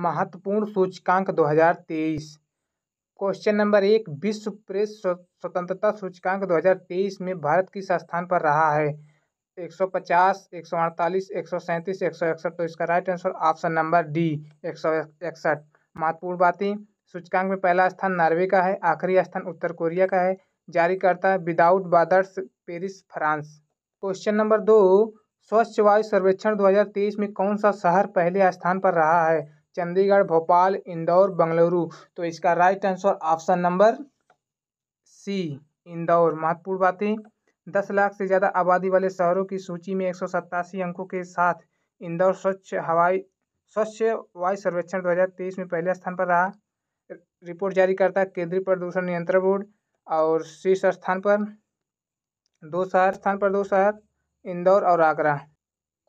महत्वपूर्ण सूचकांक दो हज़ार तेईस क्वेश्चन नंबर एक विश्व प्रेस स्वतंत्रता सूचकांक 2023 में भारत किस स्थान पर रहा है 150, 148, 137, एक तो इसका right answer option number D एक महत्वपूर्ण बातें सूचकांक में पहला स्थान नॉर्वे का है आखिरी स्थान उत्तर कोरिया का है जारी करता है without borders Paris France question number दो स्वच्छ वायु सर्वेक्षण 2023 में कौन सा शहर पहले स्थान पर रहा है चंडीगढ़ भोपाल इंदौर बंगलुरु तो इसका right answer option number C Indore महत्वपूर्ण बातें दस लाख से ज़्यादा आबादी वाले शहरों की सूची में एक अंकों के साथ इंदौर स्वच्छ हवाई स्वच्छ वायु सर्वेक्षण 2023 में पहले स्थान पर रहा रिपोर्ट जारी करता केंद्रीय प्रदूषण नियंत्रण बोर्ड और शीर्ष स्थान पर दो शहर स्थान पर दो शहर इंदौर और आगरा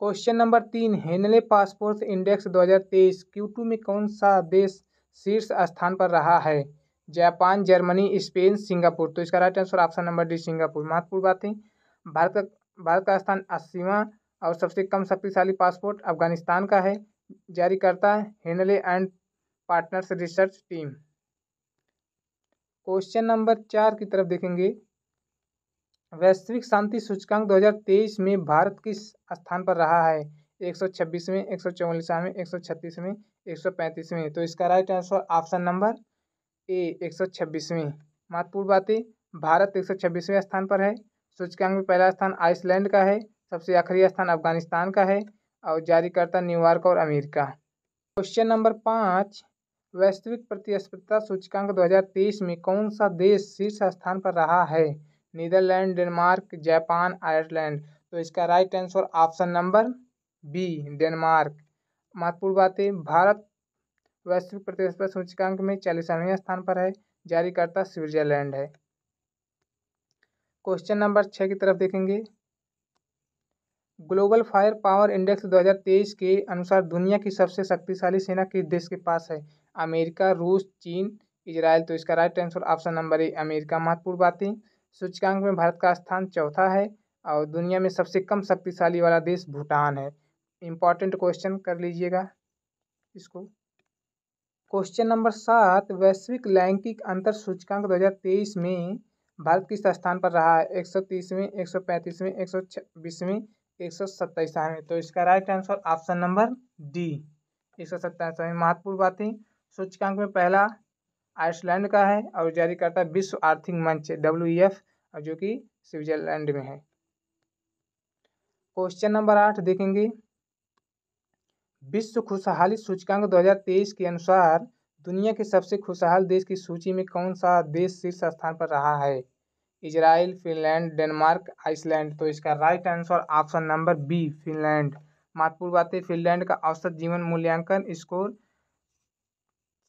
क्वेश्चन नंबर तीन हेनले पासपोर्ट इंडेक्स 2023 क्यू में कौन सा देश शीर्ष स्थान पर रहा है जापान जर्मनी स्पेन सिंगापुर तो इसका right answer option number D Singapore महत्वपूर्ण है भारत का भारत का स्थान अस्सीवा और सबसे कम शक्तिशाली पासपोर्ट अफगानिस्तान का है जारी करता है Henley and partners research team question number चार की तरफ देखेंगे वैश्विक शांति सूचकांक 2023 में भारत किस स्थान पर रहा है एक सौ छब्बीसवें एक सौ चौवालीसवें एक सौ छत्तीसवें एक सौ पैंतीसवें तो इसका right answer option number A एक सौ छब्बीसवें महत्वपूर्ण बातें भारत एक सौ छब्बीसवें स्थान पर है सूचकांक में पहला स्थान आइसलैंड का है सबसे आखिरी स्थान अफगानिस्तान का है और जारीकर्ता न्यूयॉर्क और अमेरिका क्वेश्चन नंबर पाँच वैश्विक प्रतिस्पर्धा सूचकांक 2023 में कौन सा देश शीर्ष स्थान पर रहा है नीदरलैंड डेनमार्क जापान आयरलैंड तो इसका right answer option number B Denmark महत्वपूर्ण बातें भारत वैश्विक प्रतिस्पर्धा सूचकांक में चालीसवें स्थान पर है जारीकर्ता स्विट्जरलैंड है क्वेश्चन नंबर छः की तरफ देखेंगे ग्लोबल फायर पावर इंडेक्स 2023 के अनुसार दुनिया की सबसे शक्तिशाली सेना किस देश के पास है अमेरिका रूस चीन इजराइल तो इसका right answer option number A America महत्वपूर्ण बातें सूचकांक में भारत का स्थान चौथा है और दुनिया में सबसे कम शक्तिशाली वाला देश भूटान है इम्पॉर्टेंट क्वेश्चन कर लीजिएगा इसको क्वेश्चन नंबर सात वैश्विक लैंगिक अंतर सूचकांक 2023 में भारत किस स्थान पर रहा है एक सौ तीसवें एक सौ पैंतीसवें एक सौ छब्बीसवें एक सौ सत्ताईसवें तो इसका right answer option number D एक सौ सत्ताईसवें महत्वपूर्ण बातें सूचकांक में पहला आइसलैंड का है और जारी करता विश्व आर्थिक मंच डब्ल्यू एफ e जो कि स्विट्जरलैंड में है क्वेश्चन नंबर आठ देखेंगे विश्व खुशहाली सूचकांक 2023 के अनुसार दुनिया के सबसे खुशहाल देश की सूची में कौन सा देश शीर्ष स्थान पर रहा है इजराइल फिनलैंड डेनमार्क आइसलैंड तो इसका right answer option number B Finland महत्वपूर्ण बात है फिनलैंड का औसत जीवन मूल्यांकन स्कोर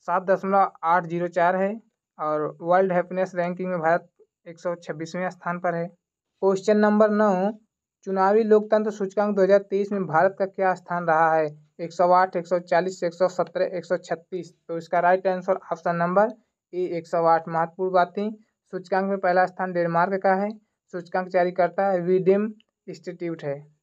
सात दशमलव आठ जीरो चार है और वर्ल्ड हैप्पीनेस रैंकिंग में भारत एक सौ छब्बीसवें स्थान पर है क्वेश्चन नंबर नौ चुनावी लोकतंत्र सूचकांक 2023 में भारत का क्या स्थान रहा है 108, 140, 117, 136 तो इसका right answer option number A 108 महत्वपूर्ण बातें सूचकांक में पहला स्थान डेनमार्क का है सूचकांक जारी करता है वीडेम इंस्टीट्यूट है